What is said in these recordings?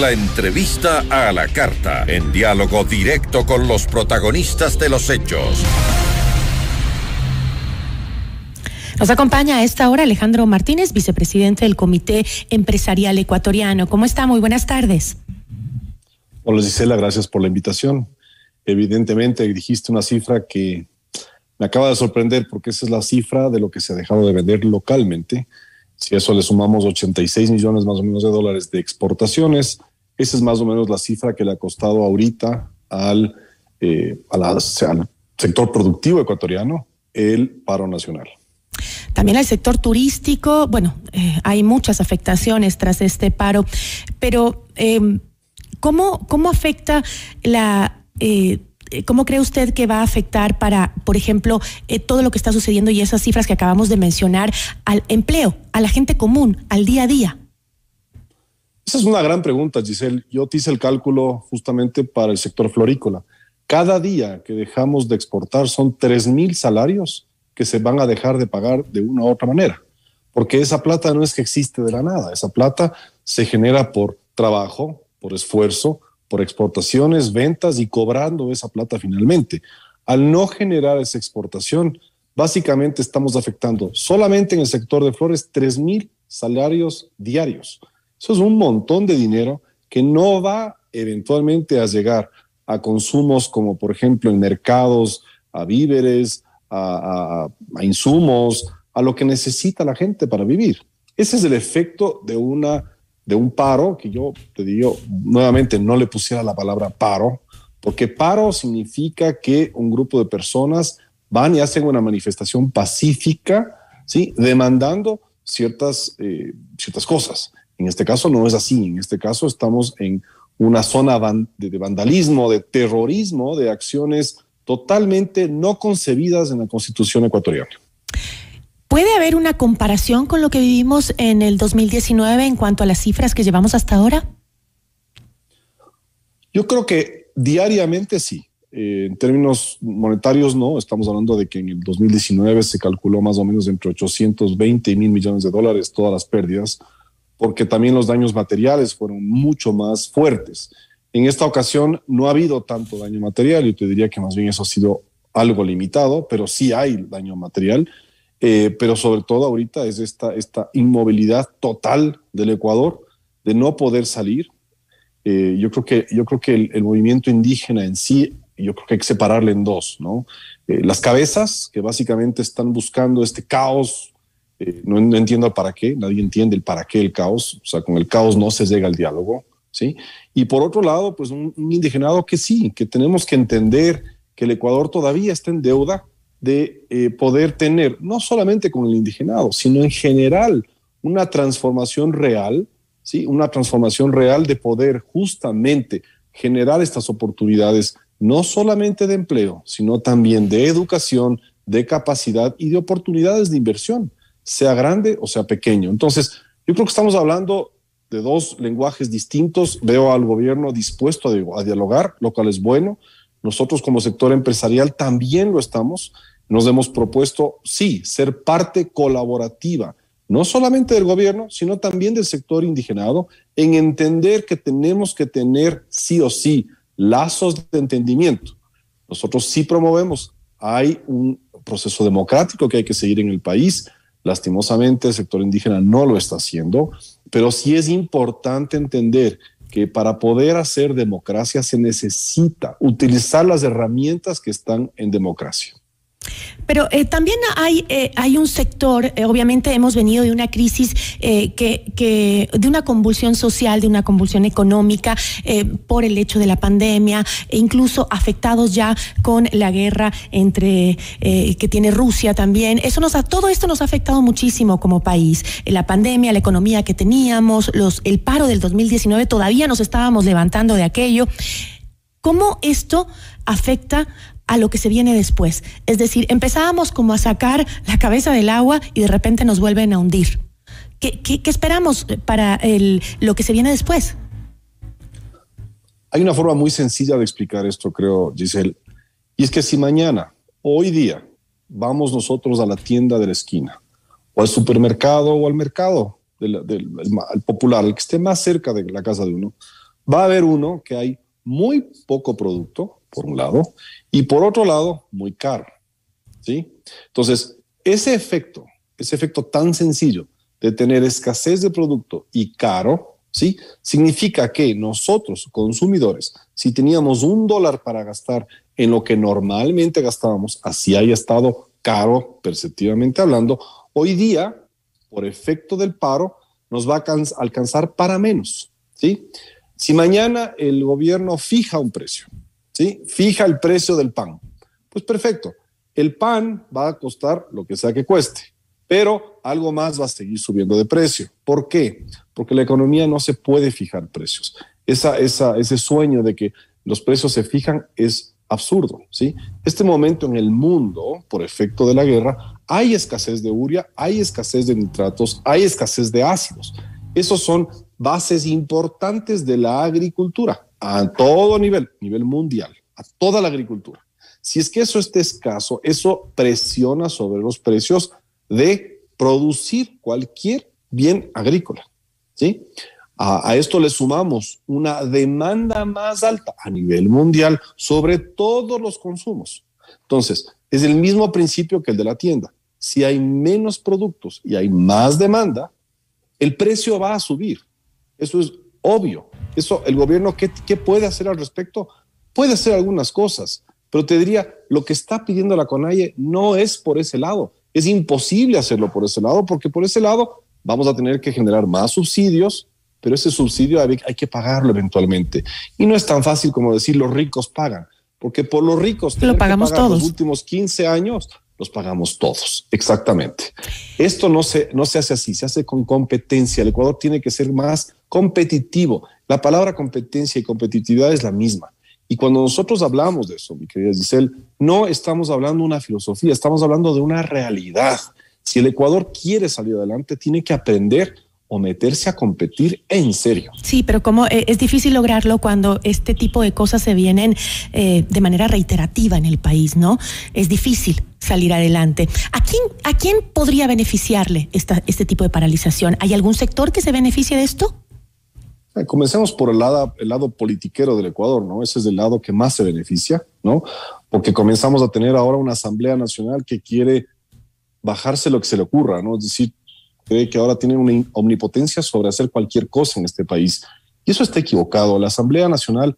la entrevista a la carta, en diálogo directo con los protagonistas de los hechos. Nos acompaña a esta hora Alejandro Martínez, vicepresidente del Comité Empresarial Ecuatoriano. ¿Cómo está? Muy buenas tardes. Hola Gisela, gracias por la invitación. Evidentemente dijiste una cifra que me acaba de sorprender porque esa es la cifra de lo que se ha dejado de vender localmente. Si a eso le sumamos 86 millones más o menos de dólares de exportaciones, esa es más o menos la cifra que le ha costado ahorita al, eh, al sector productivo ecuatoriano el paro nacional. También al sector turístico, bueno, eh, hay muchas afectaciones tras este paro, pero eh, ¿cómo, ¿cómo, afecta la... Eh, ¿Cómo cree usted que va a afectar para, por ejemplo, todo lo que está sucediendo y esas cifras que acabamos de mencionar al empleo, a la gente común, al día a día? Esa es una gran pregunta, Giselle. Yo te hice el cálculo justamente para el sector florícola. Cada día que dejamos de exportar son 3.000 salarios que se van a dejar de pagar de una u otra manera, porque esa plata no es que existe de la nada, esa plata se genera por trabajo, por esfuerzo, por exportaciones, ventas y cobrando esa plata finalmente. Al no generar esa exportación, básicamente estamos afectando solamente en el sector de flores 3.000 salarios diarios. Eso es un montón de dinero que no va eventualmente a llegar a consumos como por ejemplo en mercados, a víveres, a, insumos, a lo que necesita la gente para vivir. Ese es el efecto de una de un paro, que yo te digo, nuevamente no le pusiera la palabra paro, porque paro significa que un grupo de personas van y hacen una manifestación pacífica, ¿sí? demandando ciertas, eh, ciertas cosas. En este caso no es así, en este caso estamos en una zona de, vandalismo, de terrorismo, de acciones totalmente no concebidas en la Constitución ecuatoriana. ¿Puede haber una comparación con lo que vivimos en el 2019 en cuanto a las cifras que llevamos hasta ahora? Yo creo que diariamente sí. Eh, en términos monetarios no, estamos hablando de que en el 2019 se calculó más o menos entre 820 y mil millones de dólares todas las pérdidas porque también los daños materiales fueron mucho más fuertes. En esta ocasión no ha habido tanto daño material, yo te diría que más bien eso ha sido algo limitado, pero sí hay daño material, eh, pero sobre todo ahorita es esta, esta inmovilidad total del Ecuador de no poder salir. Eh, yo creo que, yo creo que el, movimiento indígena en sí, yo creo que hay que separarle en dos, ¿no? Eh, las cabezas que básicamente están buscando este caos eh, no, no, entiendo para qué, nadie entiende el para qué el caos, o sea, con el caos no se llega al diálogo, ¿sí? Y por otro lado, pues un, indigenado que sí, que tenemos que entender que el Ecuador todavía está en deuda de eh, poder tener, no solamente con el indigenado, sino en general, una transformación real, ¿sí? Una transformación real de poder justamente generar estas oportunidades, no solamente de empleo, sino también de educación, de capacidad y de oportunidades de inversión sea grande o sea pequeño. Entonces, yo creo que estamos hablando de dos lenguajes distintos. Veo al gobierno dispuesto a, dialogar, lo cual es bueno. Nosotros como sector empresarial también lo estamos. Nos hemos propuesto, sí, ser parte colaborativa, no solamente del gobierno, sino también del sector indigenado, en entender que tenemos que tener sí o sí lazos de entendimiento. Nosotros sí promovemos, hay un proceso democrático que hay que seguir en el país, Lastimosamente, el sector indígena no lo está haciendo, pero sí es importante entender que para poder hacer democracia se necesita utilizar las herramientas que están en democracia. Pero eh, también hay, eh, hay un sector, eh, obviamente hemos venido de una crisis que, de una convulsión social, de una convulsión económica por el hecho de la pandemia, e incluso afectados ya con la guerra entre que tiene Rusia también. Eso nos ha, todo esto nos ha afectado muchísimo como país. La pandemia, la economía que teníamos, los, el paro del 2019, todavía nos estábamos levantando de aquello. ¿Cómo esto afecta a lo que se viene después. Es decir, empezábamos como a sacar la cabeza del agua y de repente nos vuelven a hundir. ¿Qué, esperamos para el, lo que se viene después? Hay una forma muy sencilla de explicar esto, creo, Giselle. Y es que si mañana, hoy día, vamos nosotros a la tienda de la esquina, o al supermercado, o al mercado, del, popular, el que esté más cerca de la casa de uno, va a haber uno que hay muy poco producto, por un lado, y por otro lado, muy caro. ¿sí? Entonces, ese efecto, ese efecto tan sencillo de tener escasez de producto y caro, ¿sí? significa que nosotros, consumidores, si teníamos un dólar para gastar en lo que normalmente gastábamos, así haya estado caro, perceptivamente hablando, hoy día, por efecto del paro, nos va a alcanzar para menos. ¿sí? Si mañana el gobierno fija un precio, Fija el precio del pan. Pues perfecto, el pan va a costar lo que sea que cueste, pero algo más va a seguir subiendo de precio. ¿Por qué? Porque la economía no se puede fijar precios. Esa, ese sueño de que los precios se fijan es absurdo, ¿sí? Este momento en el mundo, por efecto de la guerra, hay escasez de urea, hay escasez de nitratos, hay escasez de ácidos. Esos son bases importantes de la agricultura a todo nivel, nivel mundial, a toda la agricultura. Si es que eso esté escaso, eso presiona sobre los precios de producir cualquier bien agrícola. ¿sí? a, esto le sumamos una demanda más alta a nivel mundial sobre todos los consumos. Entonces, es el mismo principio que el de la tienda. Si hay menos productos y hay más demanda, el precio va a subir. Eso es obvio. Eso, el gobierno, ¿qué, puede hacer al respecto? Puede hacer algunas cosas, pero te diría, lo que está pidiendo la CONAIE no es por ese lado. Es imposible hacerlo por ese lado, porque por ese lado vamos a tener que generar más subsidios, pero ese subsidio hay, que pagarlo eventualmente. Y no es tan fácil como decir los ricos pagan, porque por los ricos lo pagamos todos. los últimos 15 años los pagamos todos, exactamente. Esto no se, no se hace así, se hace con competencia. El Ecuador tiene que ser más competitivo. La palabra competencia y competitividad es la misma. Y cuando nosotros hablamos de eso, mi querida Giselle, no estamos hablando de una filosofía, estamos hablando de una realidad. Si el Ecuador quiere salir adelante, tiene que aprender o meterse a competir en serio. Sí, pero como eh, es difícil lograrlo cuando este tipo de cosas se vienen eh, de manera reiterativa en el país, ¿no? Es difícil salir adelante. ¿A quién, a quién podría beneficiarle esta, este tipo de paralización? ¿Hay algún sector que se beneficie de esto? Eh, comencemos por el lado, el lado politiquero del Ecuador, ¿no? Ese es el lado que más se beneficia, ¿no? Porque comenzamos a tener ahora una Asamblea Nacional que quiere bajarse lo que se le ocurra, ¿no? Es decir, cree que ahora tiene una omnipotencia sobre hacer cualquier cosa en este país. Y eso está equivocado. La Asamblea Nacional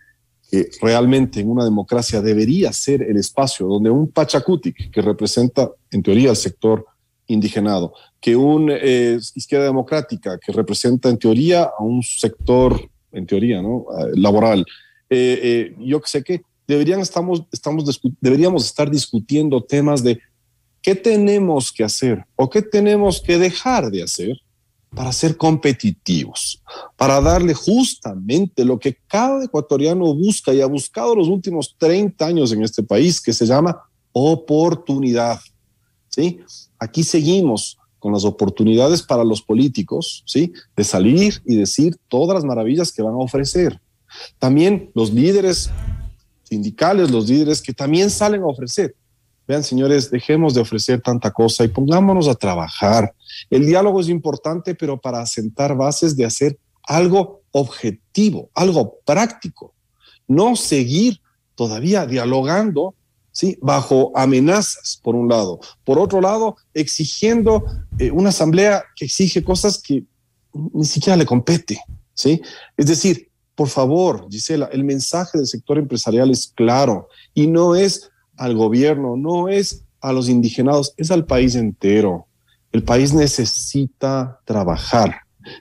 que realmente en una democracia debería ser el espacio donde un pachacuti, que representa en teoría el sector indigenado, que una eh, izquierda democrática que representa en teoría a un sector, en teoría, ¿no? Ah, laboral, eh, eh, yo que sé qué, deberían, estamos, estamos, deberíamos estar discutiendo temas de qué tenemos que hacer o qué tenemos que dejar de hacer para ser competitivos, para darle justamente lo que cada ecuatoriano busca y ha buscado los últimos 30 años en este país, que se llama oportunidad. Aquí seguimos con las oportunidades para los políticos, ¿sí? De salir y decir todas las maravillas que van a ofrecer. También los líderes sindicales, los líderes que también salen a ofrecer. Vean, señores, dejemos de ofrecer tanta cosa y pongámonos a trabajar. El diálogo es importante, pero para asentar bases de hacer algo objetivo, algo práctico. No seguir todavía dialogando ¿sí? bajo amenazas, por un lado. Por otro lado, exigiendo eh, una asamblea que exige cosas que ni siquiera le compete. ¿sí? Es decir, por favor, Gisela, el mensaje del sector empresarial es claro y no es al gobierno, no es a los indigenados, es al país entero. El país necesita trabajar,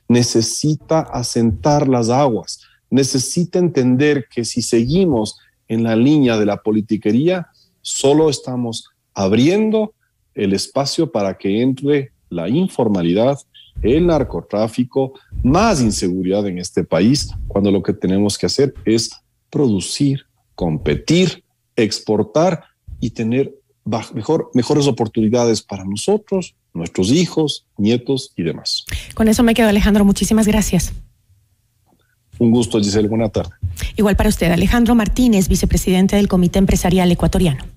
necesita asentar las aguas, necesita entender que si seguimos en la línea de la politiquería, Solo estamos abriendo el espacio para que entre la informalidad, el narcotráfico, más inseguridad en este país, cuando lo que tenemos que hacer es producir, competir, exportar y tener mejor, mejores oportunidades para nosotros, nuestros hijos, nietos y demás. Con eso me quedo, Alejandro. Muchísimas gracias. Un gusto, Giselle. Buena tarde. Igual para usted, Alejandro Martínez, vicepresidente del Comité Empresarial Ecuatoriano.